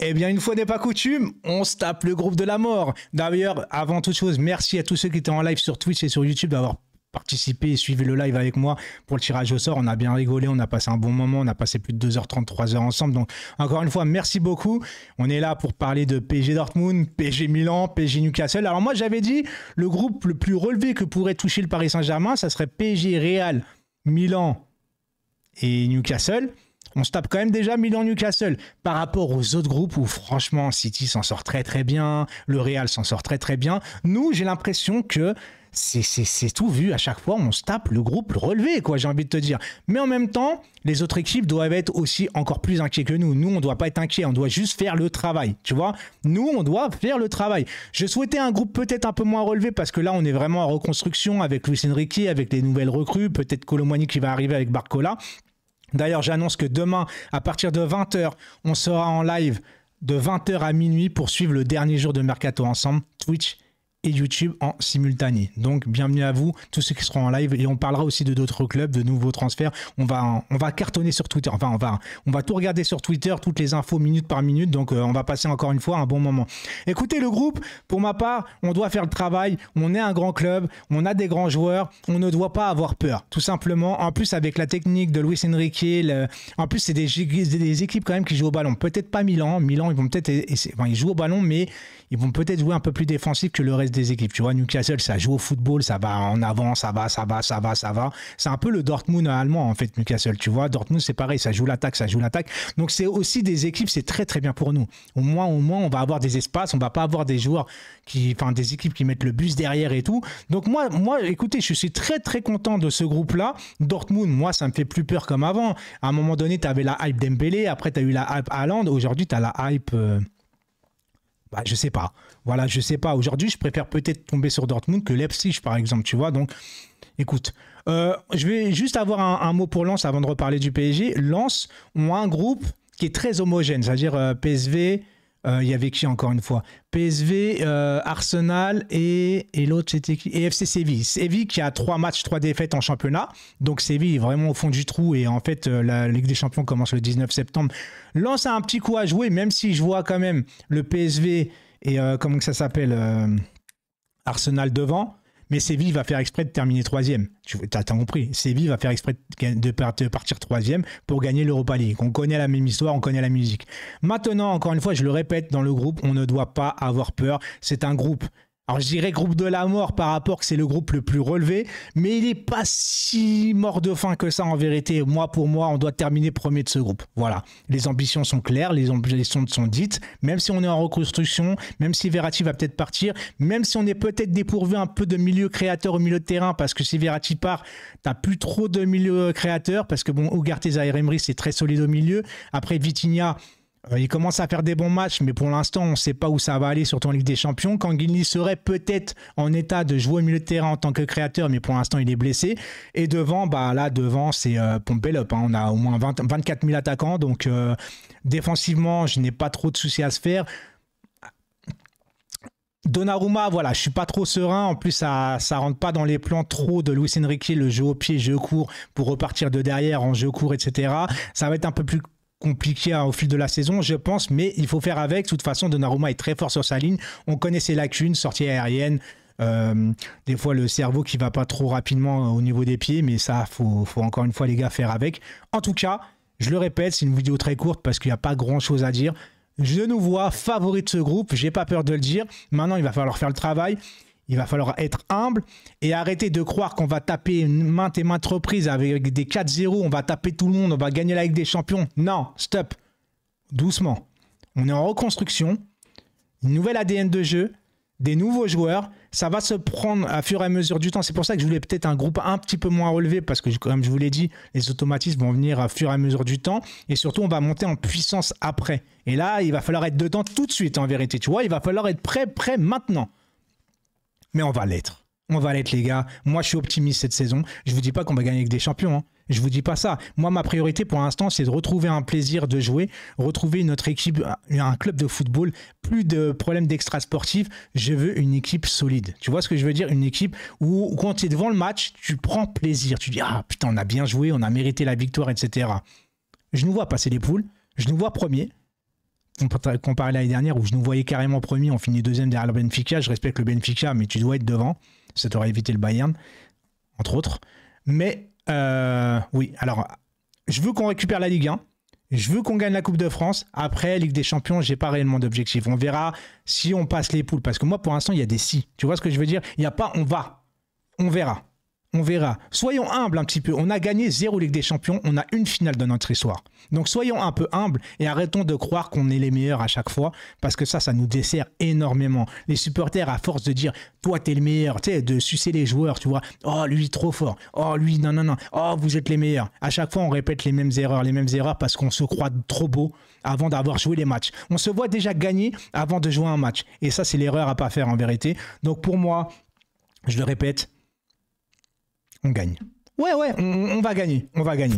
Eh bien, une fois n'est pas coutume, on se tape le groupe de la mort. D'ailleurs, avant toute chose, merci à tous ceux qui étaient en live sur Twitch et sur YouTube d'avoir participé et suivi le live avec moi pour le tirage au sort. On a bien rigolé, on a passé un bon moment, on a passé plus de 2h30, 3h ensemble. Donc, encore une fois, merci beaucoup. On est là pour parler de PG Dortmund, PG Milan, PG Newcastle. Alors, moi, j'avais dit, le groupe le plus relevé que pourrait toucher le Paris Saint-Germain, ça serait PG Real, Milan et Newcastle on se tape quand même déjà Milan-Newcastle. Par rapport aux autres groupes où franchement City s'en sort très très bien, le Real s'en sort très très bien, nous j'ai l'impression que c'est tout vu à chaque fois, on se tape le groupe relevé, quoi, j'ai envie de te dire. Mais en même temps, les autres équipes doivent être aussi encore plus inquiets que nous. Nous, on ne doit pas être inquiets, on doit juste faire le travail, tu vois. Nous, on doit faire le travail. Je souhaitais un groupe peut-être un peu moins relevé parce que là, on est vraiment en reconstruction avec Luis Enrique, avec les nouvelles recrues, peut-être Colomani qui va arriver avec Barcola. D'ailleurs, j'annonce que demain, à partir de 20h, on sera en live de 20h à minuit pour suivre le dernier jour de Mercato ensemble. Twitch et YouTube en simultané. Donc bienvenue à vous, tous ceux qui seront en live, et on parlera aussi de d'autres clubs, de nouveaux transferts. On va, on va cartonner sur Twitter, enfin on va, on va tout regarder sur Twitter, toutes les infos minute par minute, donc euh, on va passer encore une fois un bon moment. Écoutez le groupe, pour ma part, on doit faire le travail, on est un grand club, on a des grands joueurs, on ne doit pas avoir peur, tout simplement. En plus avec la technique de Luis Enrique, en plus c'est des, des, équipes quand même qui jouent au ballon, peut-être pas Milan, Milan ils vont peut-être, enfin, ils jouent au ballon mais ils vont peut-être jouer un peu plus défensif que le reste des équipes. Tu vois, Newcastle, ça joue au football, ça va en avant, ça va, ça va, ça va, ça va. C'est un peu le Dortmund allemand, en fait, Newcastle. Tu vois, Dortmund, c'est pareil, ça joue l'attaque, ça joue l'attaque. Donc, c'est aussi des équipes, c'est très, très bien pour nous. Au moins, au moins, on va avoir des espaces, on va pas avoir des joueurs qui, enfin, des équipes qui mettent le bus derrière et tout. Donc, moi, moi, écoutez, je suis très, très content de ce groupe-là. Dortmund, moi, ça me fait plus peur comme avant. À un moment donné, tu avais la hype Dembélé, après, tu as eu la hype Haaland. Aujourd'hui, tu as la hype. Euh, bah, je sais pas. Voilà, je sais pas. Aujourd'hui, je préfère peut-être tomber sur Dortmund que Leipzig, par exemple, tu vois. Donc, écoute, euh, je vais juste avoir un, mot pour Lens avant de reparler du PSG. Lens ont un groupe qui est très homogène, c'est-à-dire euh, PSV, euh, il y avait qui encore une fois PSV, euh, Arsenal et, l'autre c'était qui Et FC Séville. Séville qui a trois matchs, trois défaites en championnat. Donc Séville est vraiment au fond du trou et en fait euh, la Ligue des Champions commence le 19 septembre. Lance un petit coup à jouer, même si je vois quand même le PSV et comment ça s'appelle Arsenal devant. Mais Séville va faire exprès de terminer troisième. Tu as, compris. Séville va faire exprès de, partir troisième pour gagner l'Europa League. On connaît la même histoire, on connaît la musique. Maintenant, encore une fois, je le répète dans le groupe, on ne doit pas avoir peur. C'est un groupe. Alors je dirais groupe de la mort par rapport que c'est le groupe le plus relevé, mais il n'est pas si mort de faim que ça en vérité. Moi pour moi, on doit terminer premier de ce groupe. Voilà, les ambitions sont claires, les ambitions sont dites. Même si on est en reconstruction, même si Verratti va peut-être partir, même si on est peut-être dépourvu un peu de milieu créateur au milieu de terrain, parce que si Verratti part, t'as plus trop de milieu créateur, parce que bon, Ugarte et c'est très solide au milieu. Après Vitinha euh, il commence à faire des bons matchs, mais pour l'instant, on ne sait pas où ça va aller, surtout en Ligue des Champions. Kanguini serait peut-être en état de jouer au milieu de terrain en tant que créateur, mais pour l'instant, il est blessé. Et devant, bah là, devant, c'est euh, hein. On a au moins 24 000 attaquants, donc euh, défensivement, je n'ai pas trop de soucis à se faire. Donnarumma, voilà, je suis pas trop serein. En plus, ça, ça rentre pas dans les plans trop de Luis Enrique, le jeu au pied, jeu court, pour repartir de derrière en jeu court, etc. Ça va être un peu plus compliqué au fil de la saison, je pense, mais il faut faire avec. De toute façon, Donnarumma est très fort sur sa ligne. On connaît ses lacunes, sortie aérienne, euh, des fois le cerveau qui va pas trop rapidement euh, au niveau des pieds, mais ça, faut, faut encore une fois, les gars, faire avec. En tout cas, je le répète, c'est une vidéo très courte parce qu'il n'y a pas grand chose à dire. Je nous vois favori de ce groupe, j'ai pas peur de le dire. Maintenant, il va falloir faire le travail. Il va falloir être humble et arrêter de croire qu'on va taper maintes et maintes reprises avec des 4-0, on va taper tout le monde, on va gagner la Ligue des Champions. Non, stop. Doucement. On est en reconstruction. Une nouvelle ADN de jeu, des nouveaux joueurs. Ça va se prendre à fur et à mesure du temps. C'est pour ça que je voulais peut-être un groupe un petit peu moins relevé parce que, comme je vous l'ai dit, les automatismes vont venir à fur et à mesure du temps. Et surtout, on va monter en puissance après. Et là, il va falloir être dedans tout de suite, en vérité. Tu vois, il va falloir être prêt, prêt maintenant mais on va l'être. On va l'être, les gars. Moi, je suis optimiste cette saison. Je vous dis pas qu'on va gagner avec des champions. Hein. Je vous dis pas ça. Moi, ma priorité pour l'instant, c'est de retrouver un plaisir de jouer, retrouver notre équipe, un club de football. Plus de problèmes d'extra sportif. Je veux une équipe solide. Tu vois ce que je veux dire Une équipe où, quand tu es devant le match, tu prends plaisir. Tu dis Ah putain, on a bien joué, on a mérité la victoire, etc. Je nous vois passer les poules. Je nous vois premier comparé à l'année dernière où je nous voyais carrément premier, on finit deuxième derrière le Benfica. Je respecte le Benfica, mais tu dois être devant. Ça t'aurait évité le Bayern, entre autres. Mais euh, oui, alors je veux qu'on récupère la Ligue 1. Je veux qu'on gagne la Coupe de France. Après, Ligue des Champions, j'ai pas réellement d'objectif. On verra si on passe les poules. Parce que moi, pour l'instant, il y a des si. Tu vois ce que je veux dire Il n'y a pas on va. On verra on verra. Soyons humbles un petit peu. On a gagné zéro Ligue des Champions, on a une finale dans notre histoire. Donc soyons un peu humbles et arrêtons de croire qu'on est les meilleurs à chaque fois, parce que ça, ça nous dessert énormément. Les supporters, à force de dire toi t'es le meilleur, tu sais, de sucer les joueurs, tu vois, oh lui trop fort, oh lui non non non, oh vous êtes les meilleurs. À chaque fois, on répète les mêmes erreurs, les mêmes erreurs parce qu'on se croit trop beau avant d'avoir joué les matchs. On se voit déjà gagner avant de jouer un match, et ça c'est l'erreur à pas faire en vérité. Donc pour moi, je le répète, on gagne. Ouais, ouais, on, va gagner, on va gagner.